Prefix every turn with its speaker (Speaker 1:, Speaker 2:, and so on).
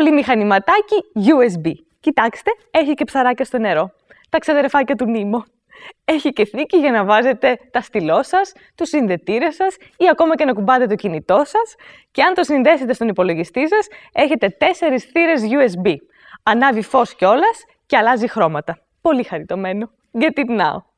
Speaker 1: πολύ μηχανηματάκι USB. Κοιτάξτε, έχει και ψαράκια στο νερό. Τα ξαδερφάκια του Νίμο. Έχει και θήκη για να βάζετε τα στυλό σας, τους συνδετήρες σας ή ακόμα και να κουμπάτε το κινητό σας. Και αν το συνδέσετε στον υπολογιστή σας, έχετε τέσσερις θύρες USB. Ανάβει φως κιόλας και αλλάζει χρώματα. Πολύ χαριτωμένο. Get it now.